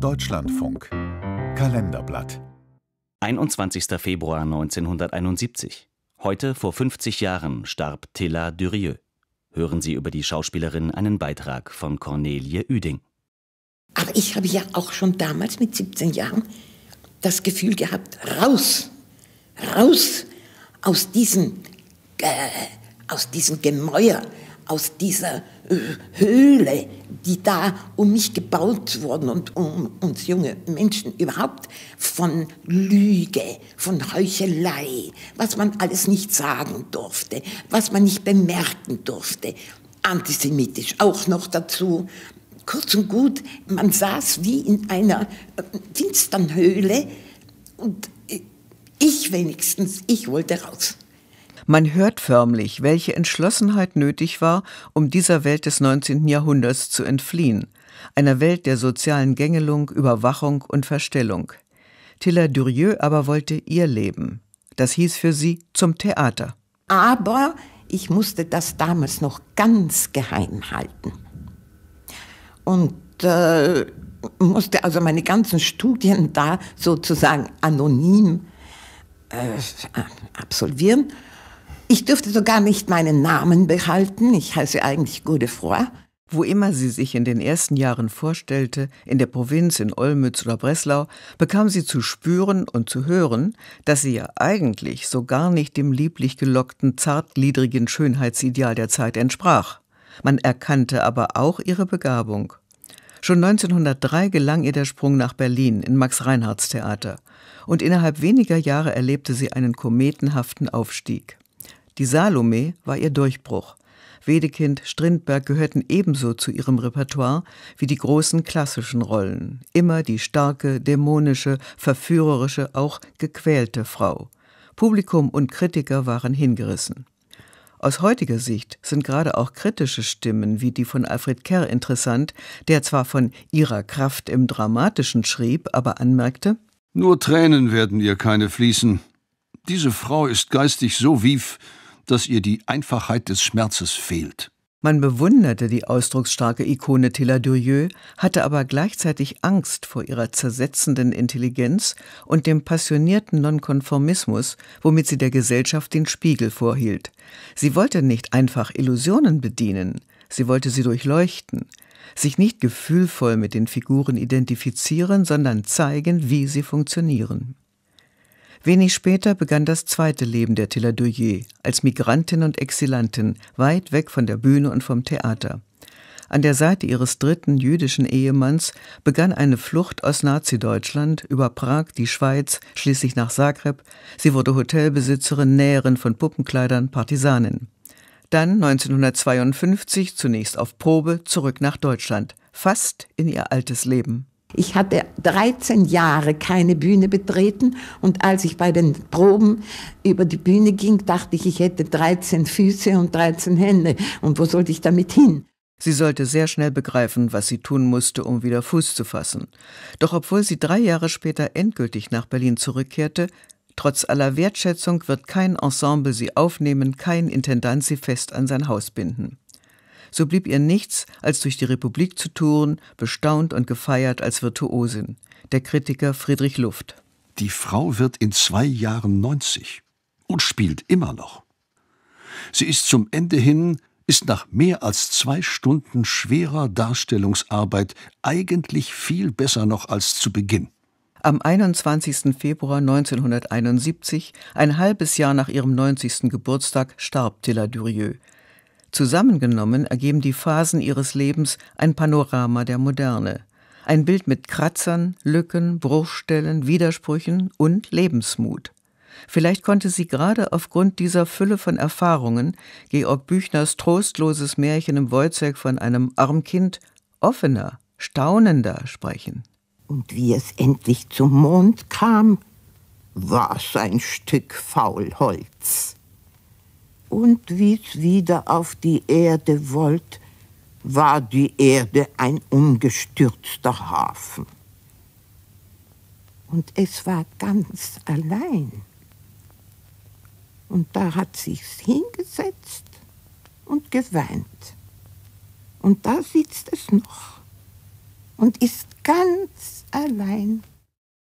Deutschlandfunk Kalenderblatt 21. Februar 1971. Heute vor 50 Jahren starb Tilla Durieux. Hören Sie über die Schauspielerin einen Beitrag von Cornelie Üding. Aber ich habe ja auch schon damals mit 17 Jahren das Gefühl gehabt, raus, raus aus diesem, äh, aus diesem Gemäuer, aus dieser äh, Höhle, die da um mich gebaut worden und um uns junge Menschen überhaupt von Lüge, von Heuchelei, was man alles nicht sagen durfte, was man nicht bemerken durfte, antisemitisch auch noch dazu. Kurz und gut, man saß wie in einer äh, finstern Höhle und äh, ich wenigstens, ich wollte raus. Man hört förmlich, welche Entschlossenheit nötig war, um dieser Welt des 19. Jahrhunderts zu entfliehen, einer Welt der sozialen Gängelung, Überwachung und Verstellung. Tilla Durieux aber wollte ihr Leben. Das hieß für sie zum Theater. Aber ich musste das damals noch ganz geheim halten. Und äh, musste also meine ganzen Studien da sozusagen anonym äh, absolvieren ich dürfte sogar nicht meinen Namen behalten. Ich heiße eigentlich Godefroy. Wo immer sie sich in den ersten Jahren vorstellte, in der Provinz, in Olmütz oder Breslau, bekam sie zu spüren und zu hören, dass sie ja eigentlich so gar nicht dem lieblich gelockten, zartgliedrigen Schönheitsideal der Zeit entsprach. Man erkannte aber auch ihre Begabung. Schon 1903 gelang ihr der Sprung nach Berlin in Max Reinhardts Theater, und innerhalb weniger Jahre erlebte sie einen kometenhaften Aufstieg. Die Salome war ihr Durchbruch. Wedekind, Strindberg gehörten ebenso zu ihrem Repertoire wie die großen klassischen Rollen. Immer die starke, dämonische, verführerische, auch gequälte Frau. Publikum und Kritiker waren hingerissen. Aus heutiger Sicht sind gerade auch kritische Stimmen wie die von Alfred Kerr interessant, der zwar von ihrer Kraft im Dramatischen schrieb, aber anmerkte, Nur Tränen werden ihr keine fließen. Diese Frau ist geistig so wief, dass ihr die Einfachheit des Schmerzes fehlt. Man bewunderte die ausdrucksstarke Ikone Tilla Durieux, hatte aber gleichzeitig Angst vor ihrer zersetzenden Intelligenz und dem passionierten Nonkonformismus, womit sie der Gesellschaft den Spiegel vorhielt. Sie wollte nicht einfach Illusionen bedienen, sie wollte sie durchleuchten, sich nicht gefühlvoll mit den Figuren identifizieren, sondern zeigen, wie sie funktionieren. Wenig später begann das zweite Leben der Théladoyer als Migrantin und Exilantin, weit weg von der Bühne und vom Theater. An der Seite ihres dritten jüdischen Ehemanns begann eine Flucht aus Nazi-Deutschland über Prag, die Schweiz, schließlich nach Zagreb. Sie wurde Hotelbesitzerin, Näherin von Puppenkleidern, Partisanin. Dann 1952 zunächst auf Probe zurück nach Deutschland, fast in ihr altes Leben. Ich hatte 13 Jahre keine Bühne betreten und als ich bei den Proben über die Bühne ging, dachte ich, ich hätte 13 Füße und 13 Hände. Und wo sollte ich damit hin? Sie sollte sehr schnell begreifen, was sie tun musste, um wieder Fuß zu fassen. Doch obwohl sie drei Jahre später endgültig nach Berlin zurückkehrte, trotz aller Wertschätzung wird kein Ensemble sie aufnehmen, kein Intendant sie fest an sein Haus binden so blieb ihr nichts, als durch die Republik zu touren, bestaunt und gefeiert als Virtuosin. Der Kritiker Friedrich Luft. Die Frau wird in zwei Jahren 90 und spielt immer noch. Sie ist zum Ende hin, ist nach mehr als zwei Stunden schwerer Darstellungsarbeit eigentlich viel besser noch als zu Beginn. Am 21. Februar 1971, ein halbes Jahr nach ihrem 90. Geburtstag, starb Tilla Durieux. Zusammengenommen ergeben die Phasen ihres Lebens ein Panorama der Moderne. Ein Bild mit Kratzern, Lücken, Bruchstellen, Widersprüchen und Lebensmut. Vielleicht konnte sie gerade aufgrund dieser Fülle von Erfahrungen Georg Büchners trostloses Märchen im Wojzeck von einem Armkind offener, staunender sprechen. Und wie es endlich zum Mond kam, war es ein Stück Faulholz. Und wie's wieder auf die Erde wollt, war die Erde ein umgestürzter Hafen. Und es war ganz allein. Und da hat sich's hingesetzt und geweint. Und da sitzt es noch und ist ganz allein.